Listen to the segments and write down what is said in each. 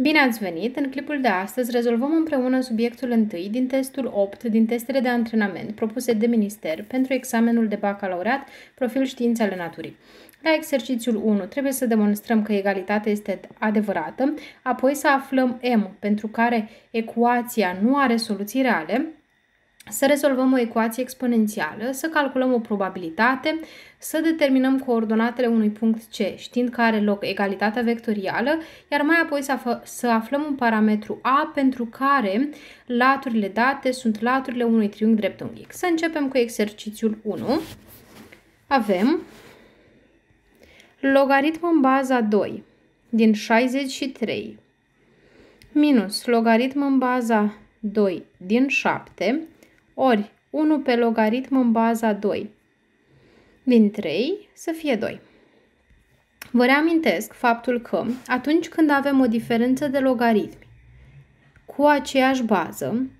Bine ați venit! În clipul de astăzi rezolvăm împreună subiectul 1 din testul 8 din testele de antrenament propuse de minister pentru examenul de bacalaureat Profil Științe ale Naturii. La exercițiul 1 trebuie să demonstrăm că egalitatea este adevărată, apoi să aflăm M pentru care ecuația nu are soluții reale, să rezolvăm o ecuație exponențială, să calculăm o probabilitate, să determinăm coordonatele unui punct C, știind că are loc egalitatea vectorială, iar mai apoi să, afl- să aflăm un parametru A pentru care laturile date sunt laturile unui triunghi dreptunghic. Să începem cu exercițiul 1. Avem logaritm în baza 2 din 63 minus logaritm în baza 2 din 7 ori 1 pe logaritm în baza 2 din 3 să fie 2. Vă reamintesc faptul că atunci când avem o diferență de logaritmi cu aceeași bază,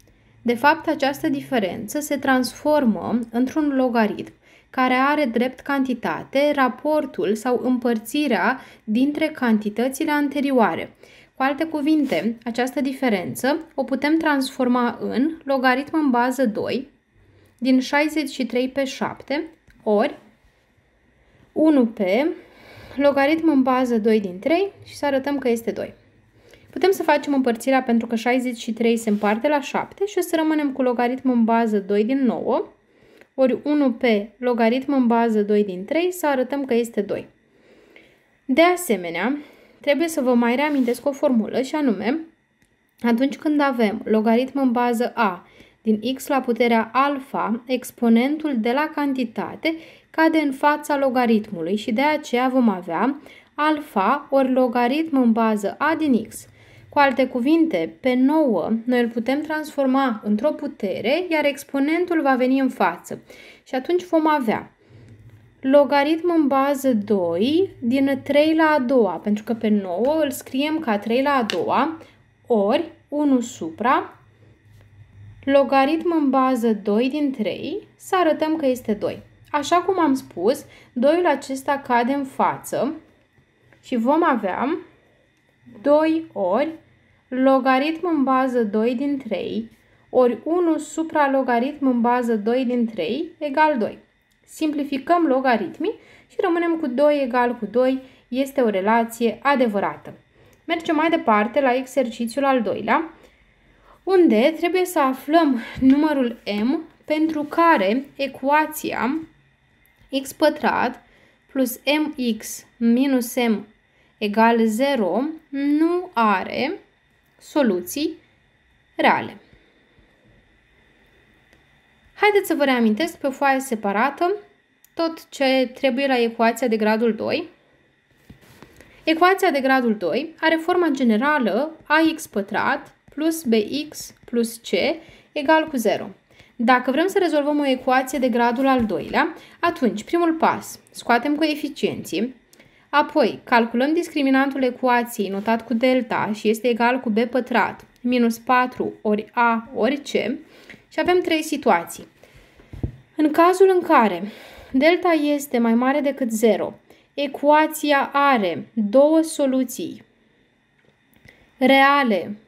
de fapt această diferență se transformă într-un logaritm care are drept cantitate raportul sau împărțirea dintre cantitățile anterioare, cu alte cuvinte, această diferență o putem transforma în logaritm în bază 2 din 63 pe 7 ori 1 pe logaritm în bază 2 din 3 și să arătăm că este 2. Putem să facem împărțirea pentru că 63 se împarte la 7 și o să rămânem cu logaritm în bază 2 din 9 ori 1 pe logaritm în bază 2 din 3 să arătăm că este 2. De asemenea, trebuie să vă mai reamintesc o formulă și anume, atunci când avem logaritm în bază A din x la puterea alfa, exponentul de la cantitate cade în fața logaritmului și de aceea vom avea alfa ori logaritm în bază A din x. Cu alte cuvinte, pe 9 noi îl putem transforma într-o putere, iar exponentul va veni în față. Și atunci vom avea logaritm în bază 2 din 3 la a doua, pentru că pe 9 îl scriem ca 3 la a doua, ori 1 supra logaritm în bază 2 din 3, să arătăm că este 2. Așa cum am spus, 2-ul acesta cade în față și vom avea 2 ori logaritm în bază 2 din 3 ori 1 supra logaritm în bază 2 din 3 egal 2 simplificăm logaritmii și rămânem cu 2 egal cu 2, este o relație adevărată. Mergem mai departe la exercițiul al doilea, unde trebuie să aflăm numărul m pentru care ecuația x pătrat plus mx minus m egal 0 nu are soluții reale. Haideți să vă reamintesc pe o foaie separată tot ce trebuie la ecuația de gradul 2. Ecuația de gradul 2 are forma generală ax pătrat plus bx plus c egal cu 0. Dacă vrem să rezolvăm o ecuație de gradul al doilea, atunci primul pas, scoatem coeficienții, apoi calculăm discriminantul ecuației notat cu delta și este egal cu b pătrat minus 4 ori a ori c, și avem trei situații. În cazul în care delta este mai mare decât 0, ecuația are două soluții reale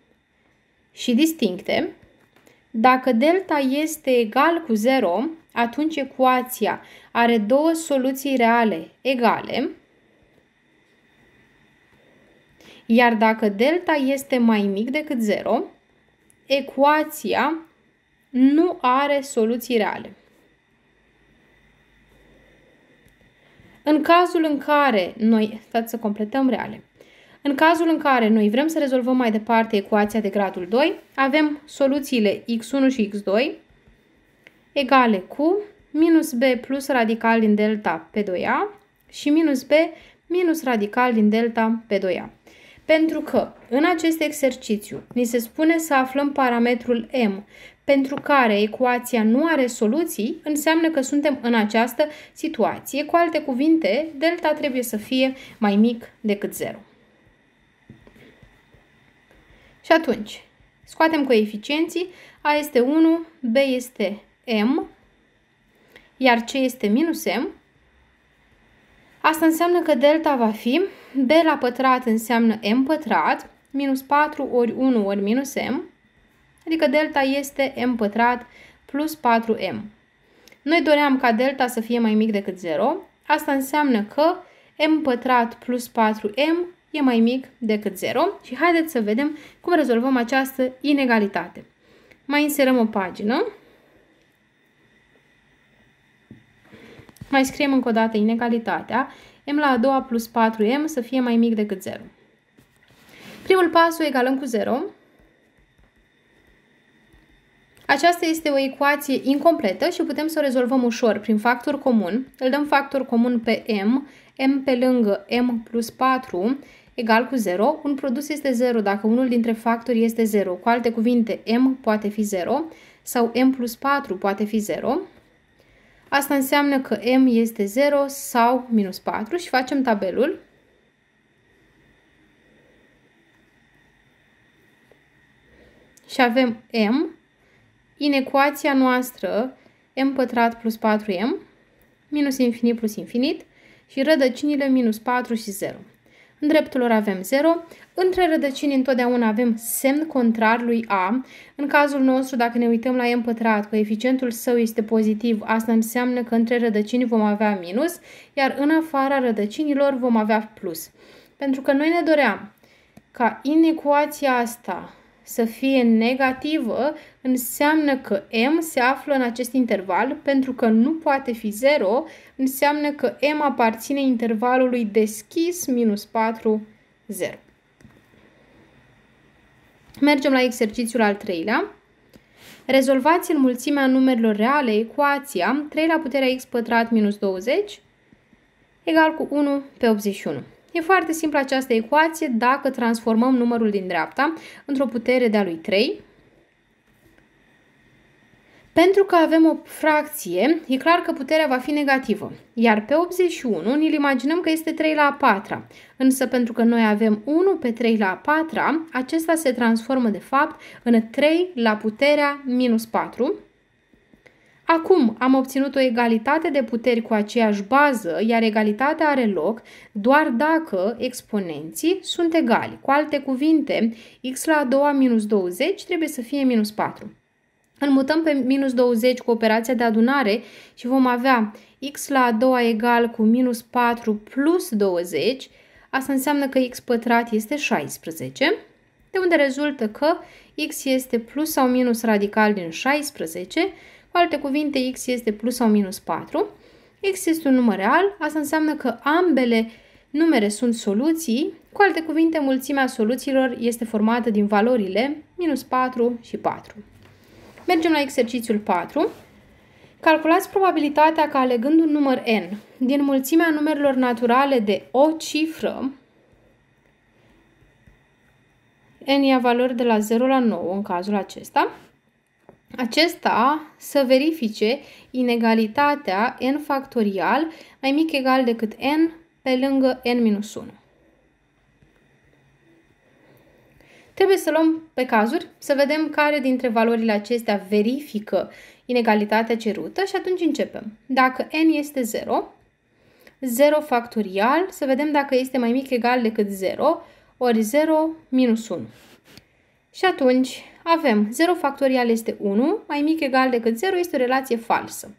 și distincte, dacă delta este egal cu 0, atunci ecuația are două soluții reale egale, iar dacă delta este mai mic decât 0, ecuația nu are soluții reale. În cazul în care noi, stați să completăm reale, în cazul în care noi vrem să rezolvăm mai departe ecuația de gradul 2, avem soluțiile x1 și x2 egale cu minus b plus radical din delta pe 2a și minus b minus radical din delta pe 2a. Pentru că în acest exercițiu ni se spune să aflăm parametrul m pentru care ecuația nu are soluții, înseamnă că suntem în această situație. Cu alte cuvinte, delta trebuie să fie mai mic decât 0. Și atunci, scoatem coeficienții. A este 1, B este M, iar C este minus M. Asta înseamnă că delta va fi B la pătrat înseamnă M pătrat, minus 4 ori 1 ori minus M, adică delta este m pătrat plus 4m. Noi doream ca delta să fie mai mic decât 0, asta înseamnă că m pătrat plus 4m e mai mic decât 0 și haideți să vedem cum rezolvăm această inegalitate. Mai inserăm o pagină. Mai scriem încă o dată inegalitatea. m la a doua plus 4m să fie mai mic decât 0. Primul pas o egalăm cu 0. Aceasta este o ecuație incompletă și putem să o rezolvăm ușor prin factor comun. Îl dăm factor comun pe m, m pe lângă m plus 4 egal cu 0. Un produs este 0 dacă unul dintre factori este 0. Cu alte cuvinte, m poate fi 0 sau m plus 4 poate fi 0. Asta înseamnă că m este 0 sau minus 4 și facem tabelul. Și avem m în ecuația noastră m pătrat plus 4m minus infinit plus infinit și rădăcinile minus 4 și 0. În dreptul lor avem 0. Între rădăcini întotdeauna avem semn contrar lui A. În cazul nostru, dacă ne uităm la m pătrat, coeficientul său este pozitiv, asta înseamnă că între rădăcini vom avea minus, iar în afara rădăcinilor vom avea plus. Pentru că noi ne doream ca inecuația asta să fie negativă înseamnă că M se află în acest interval, pentru că nu poate fi 0, înseamnă că M aparține intervalului deschis minus 4, 0. Mergem la exercițiul al treilea. Rezolvați în mulțimea numerelor reale ecuația 3 la puterea x pătrat minus 20 egal cu 1 pe 81. E foarte simplă această ecuație dacă transformăm numărul din dreapta într-o putere de-a lui 3. Pentru că avem o fracție, e clar că puterea va fi negativă, iar pe 81 ni-l imaginăm că este 3 la 4 însă pentru că noi avem 1 pe 3 la 4 acesta se transformă de fapt în 3 la puterea minus 4, Acum am obținut o egalitate de puteri cu aceeași bază, iar egalitatea are loc doar dacă exponenții sunt egali. Cu alte cuvinte, x la a doua minus 20 trebuie să fie minus 4. mutăm pe minus 20 cu operația de adunare și vom avea x la a doua egal cu minus 4 plus 20. Asta înseamnă că x pătrat este 16, de unde rezultă că x este plus sau minus radical din 16, cu alte cuvinte, x este plus sau minus 4. X este un număr real, asta înseamnă că ambele numere sunt soluții. Cu alte cuvinte, mulțimea soluțiilor este formată din valorile minus 4 și 4. Mergem la exercițiul 4. Calculați probabilitatea că alegând un număr n din mulțimea numerelor naturale de o cifră, n ia valori de la 0 la 9 în cazul acesta, acesta să verifice inegalitatea n factorial mai mic egal decât n pe lângă n-1. Trebuie să luăm pe cazuri, să vedem care dintre valorile acestea verifică inegalitatea cerută și atunci începem. Dacă n este 0, 0 factorial, să vedem dacă este mai mic egal decât 0, ori 0 minus 1. Și atunci avem 0 factorial este 1, mai mic egal decât 0 este o relație falsă.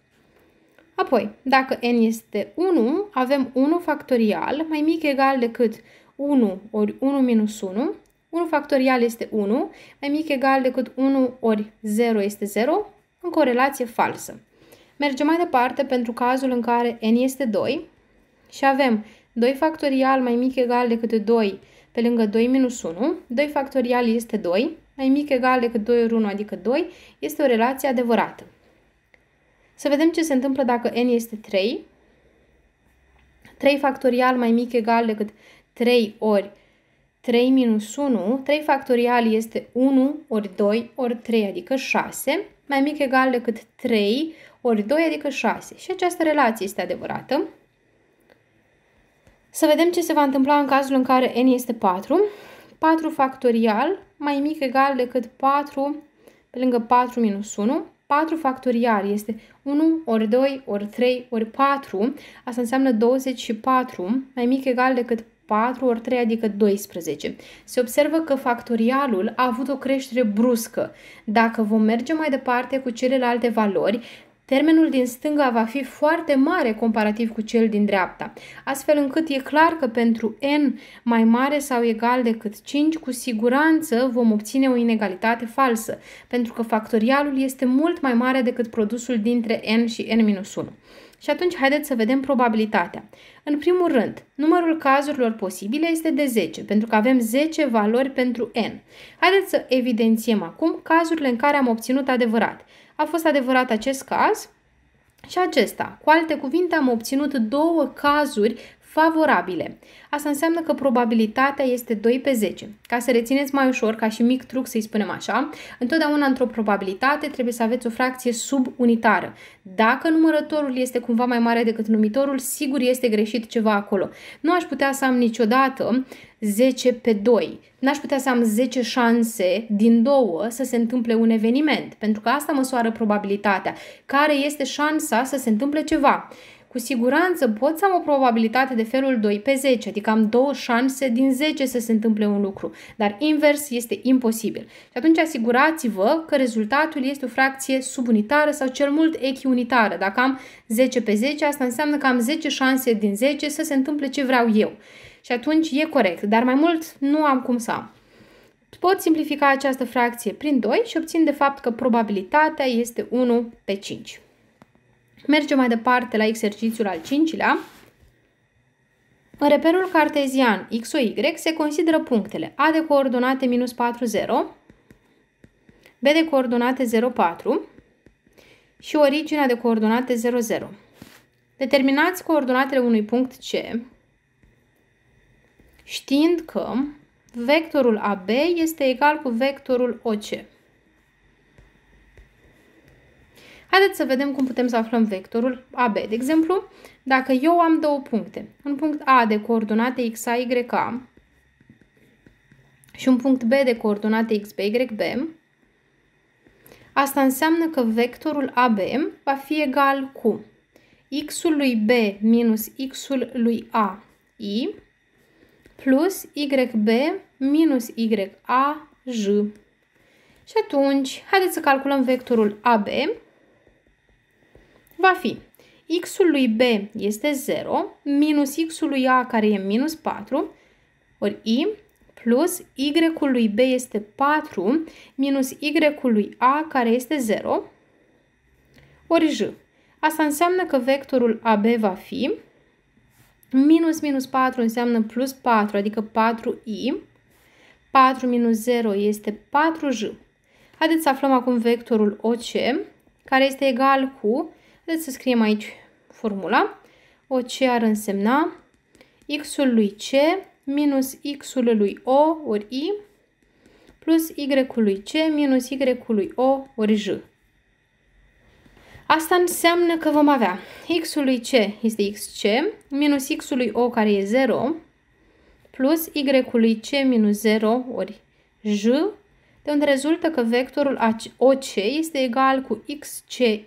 Apoi, dacă n este 1, avem 1 factorial, mai mic egal decât 1 ori 1 minus 1, 1 factorial este 1, mai mic egal decât 1 ori 0 este 0, încă o relație falsă. Mergem mai departe pentru cazul în care n este 2 și avem 2 factorial mai mic egal decât 2 pe lângă 2 minus 1, 2 factorial este 2, mai mic egal decât 2 ori 1, adică 2, este o relație adevărată. Să vedem ce se întâmplă dacă n este 3. 3 factorial mai mic egal decât 3 ori 3 minus 1. 3 factorial este 1 ori 2 ori 3, adică 6. Mai mic egal decât 3 ori 2, adică 6. Și această relație este adevărată. Să vedem ce se va întâmpla în cazul în care n este 4. 4 factorial mai mic egal decât 4 pe lângă 4 minus 1. 4 factorial este 1 ori 2 ori 3 ori 4. Asta înseamnă 24 mai mic egal decât 4 ori 3, adică 12. Se observă că factorialul a avut o creștere bruscă. Dacă vom merge mai departe cu celelalte valori, Termenul din stânga va fi foarte mare comparativ cu cel din dreapta, astfel încât e clar că pentru n mai mare sau egal decât 5, cu siguranță vom obține o inegalitate falsă, pentru că factorialul este mult mai mare decât produsul dintre n și n-1. Și atunci haideți să vedem probabilitatea. În primul rând, numărul cazurilor posibile este de 10, pentru că avem 10 valori pentru n. Haideți să evidențiem acum cazurile în care am obținut adevărat. A fost adevărat acest caz și acesta. Cu alte cuvinte, am obținut două cazuri favorabile. Asta înseamnă că probabilitatea este 2 pe 10. Ca să rețineți mai ușor, ca și mic truc să-i spunem așa, întotdeauna într-o probabilitate trebuie să aveți o fracție subunitară. Dacă numărătorul este cumva mai mare decât numitorul, sigur este greșit ceva acolo. Nu aș putea să am niciodată 10 pe 2. N-aș putea să am 10 șanse din două să se întâmple un eveniment, pentru că asta măsoară probabilitatea, care este șansa să se întâmple ceva. Cu siguranță pot să am o probabilitate de felul 2 pe 10, adică am două șanse din 10 să se întâmple un lucru, dar invers este imposibil. Și atunci asigurați-vă că rezultatul este o fracție subunitară sau cel mult echiunitară. Dacă am 10 pe 10, asta înseamnă că am 10 șanse din 10 să se întâmple ce vreau eu. Și atunci e corect, dar mai mult nu am cum să am. Pot simplifica această fracție prin 2 și obțin de fapt că probabilitatea este 1 pe 5. Mergem mai departe la exercițiul al cincilea. În reperul cartezian XOY se consideră punctele A de coordonate minus 4, 0, B de coordonate 0, 4 și originea de coordonate 0, 0. Determinați coordonatele unui punct C știind că vectorul AB este egal cu vectorul OC. Haideți să vedem cum putem să aflăm vectorul AB. De exemplu, dacă eu am două puncte, un punct A de coordonate XA, YA și un punct B de coordonate XB, YB, asta înseamnă că vectorul AB va fi egal cu x-ul lui B minus x-ul lui A, I, plus YB minus YA, J. Și atunci, haideți să calculăm vectorul AB va fi x-ul lui b este 0 minus x-ul lui a care e minus 4 ori i plus y-ul lui b este 4 minus y-ul lui a care este 0 ori j. Asta înseamnă că vectorul AB va fi minus minus 4 înseamnă plus 4, adică 4i. 4 minus 0 este 4j. Haideți să aflăm acum vectorul OC, care este egal cu deci să scriem aici formula. C ar însemna x-ul lui C minus x-ul lui O ori I plus y-ul lui C minus y-ul lui O ori J. Asta înseamnă că vom avea x-ul lui C este xc minus x-ul lui O care e 0 plus y-ul lui C minus 0 ori J de unde rezultă că vectorul OC este egal cu xci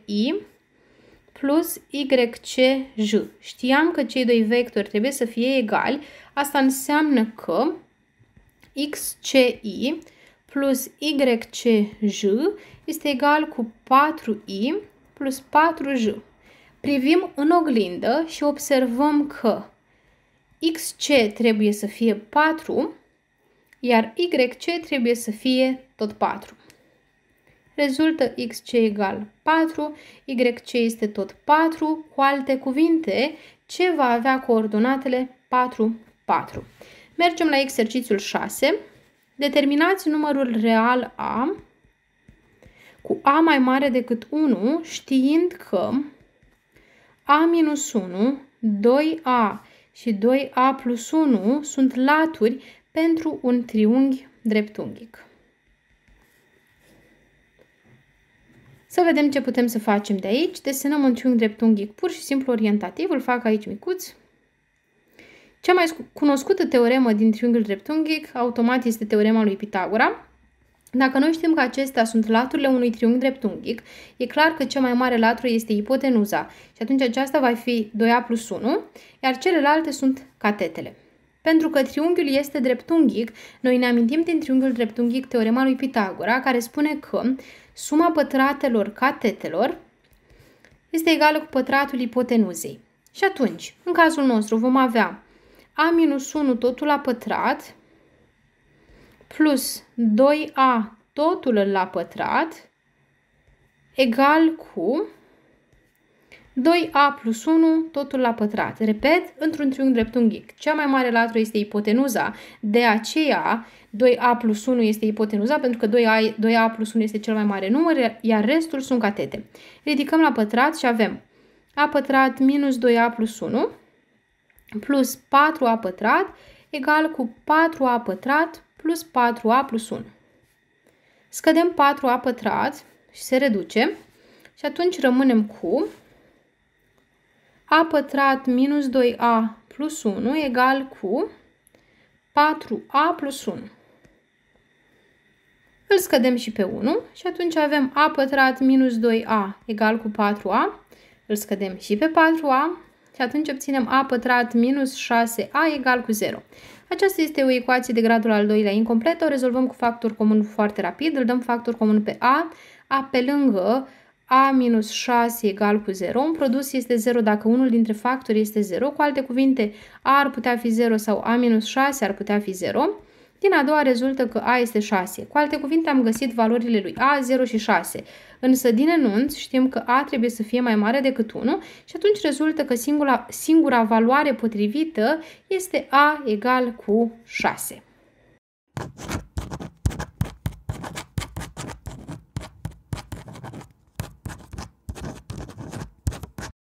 plus YCJ. Știam că cei doi vectori trebuie să fie egali. Asta înseamnă că XCI plus YCJ este egal cu 4I plus 4J. Privim în oglindă și observăm că XC trebuie să fie 4, iar YC trebuie să fie tot 4 rezultă x ce egal 4, y ce este tot 4, cu alte cuvinte, ce va avea coordonatele 4, 4. Mergem la exercițiul 6. Determinați numărul real A cu A mai mare decât 1, știind că A minus 1, 2A și 2A plus 1 sunt laturi pentru un triunghi dreptunghic. Să vedem ce putem să facem de aici. Desenăm deci un triunghi dreptunghic pur și simplu orientativ, îl fac aici micuț. Cea mai cunoscută teoremă din triunghiul dreptunghic, automat, este teorema lui Pitagora. Dacă noi știm că acestea sunt laturile unui triunghi dreptunghic, e clar că cea mai mare latură este ipotenuza și atunci aceasta va fi 2A plus 1, iar celelalte sunt catetele. Pentru că triunghiul este dreptunghic, noi ne amintim din triunghiul dreptunghic teorema lui Pitagora, care spune că Suma pătratelor catetelor este egală cu pătratul ipotenuzei. Și atunci, în cazul nostru, vom avea a minus 1 totul la pătrat plus 2a totul la pătrat egal cu 2a plus 1, totul la pătrat. Repet, într-un triunghi dreptunghic. Cea mai mare latură este ipotenuza, de aceea 2a plus 1 este ipotenuza, pentru că 2a, 2a plus 1 este cel mai mare număr, iar restul sunt catete. Ridicăm la pătrat și avem a pătrat minus 2a plus 1 plus 4a pătrat egal cu 4a pătrat plus 4a plus 1. Scădem 4a pătrat și se reduce și atunci rămânem cu a pătrat minus 2a plus 1 egal cu 4a plus 1. Îl scădem și pe 1 și atunci avem a pătrat minus 2a egal cu 4a. Îl scădem și pe 4a și atunci obținem a pătrat minus 6a egal cu 0. Aceasta este o ecuație de gradul al doilea incompletă, o rezolvăm cu factor comun foarte rapid, îl dăm factor comun pe a, a pe lângă a minus 6 egal cu 0. Un produs este 0 dacă unul dintre factori este 0. Cu alte cuvinte, a ar putea fi 0 sau a minus 6 ar putea fi 0. Din a doua rezultă că a este 6. Cu alte cuvinte, am găsit valorile lui a, 0 și 6. Însă din enunț știm că a trebuie să fie mai mare decât 1 și atunci rezultă că singura, singura valoare potrivită este a egal cu 6.